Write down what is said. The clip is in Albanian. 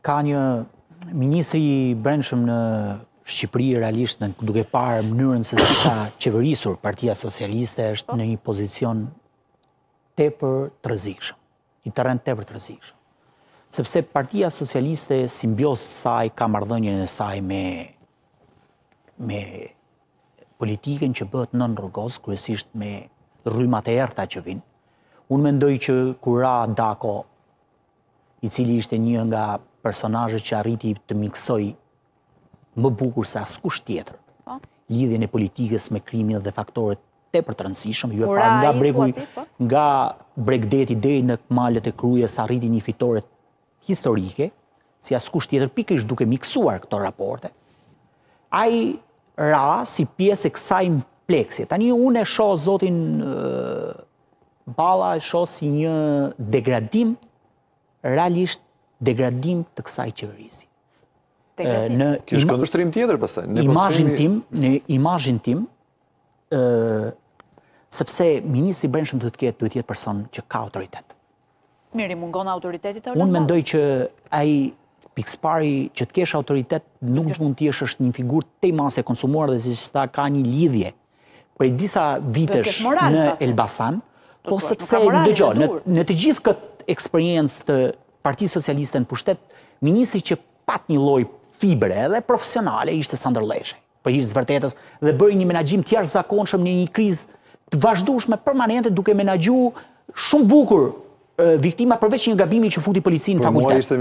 Ka një ministri brendshëm në Shqipëri realisht në duke parë mënyrën se si ka qeverisur partia socialiste është në një pozicion të për të rëzishëm, një të rënd të për të rëzishëm. Sepse partia socialiste simbios të saj ka mardhënjën e saj me me politikën që bëtë në nërgos, kërësisht me rrymat e erta që vinë. Unë mendoj që kura Dako i cili ishte një nga personaje që arriti të miksoj më bukur se askush tjetër. Po. Lidhjen e politikës me krimin dhe faktore te për të rëndësishëm, ju e parë nga bregu po. nga bregdeti dhe në malet e kruje sa arriti një fitore historike, si askush tjetër pikrish duke miksuar këto raporte, a i ra si pjesë e kësaj më Ta një unë e shohë zotin Bala e shohë si një degradim realisht degradim të kësaj qeverisi. Kjo është këndështërim tjetër përse? Po tim, në imajin tim, sepse Ministri Brenshëm të të kjetë duhet jetë person që ka autoritet. Miri, mungon autoritetit e unë mendoj që aji pikspari që të kesh autoritet nuk mund të jesh është një figur të i mase konsumuar dhe si shta ka një lidhje prej disa vitesh në Elbasan, po sepse në të gjithë këtë eksperiencë të Parti Socialiste në pushtet, ministri që pat një loj fibre dhe profesionale ishte Sander Leshe, për hirë zvërtetës, dhe bëri një menagjim tjarë zakonshëm një një krizë të vazhdushme permanente duke menagju shumë bukur viktima përveç një gabimi që futi policinë në fakultet.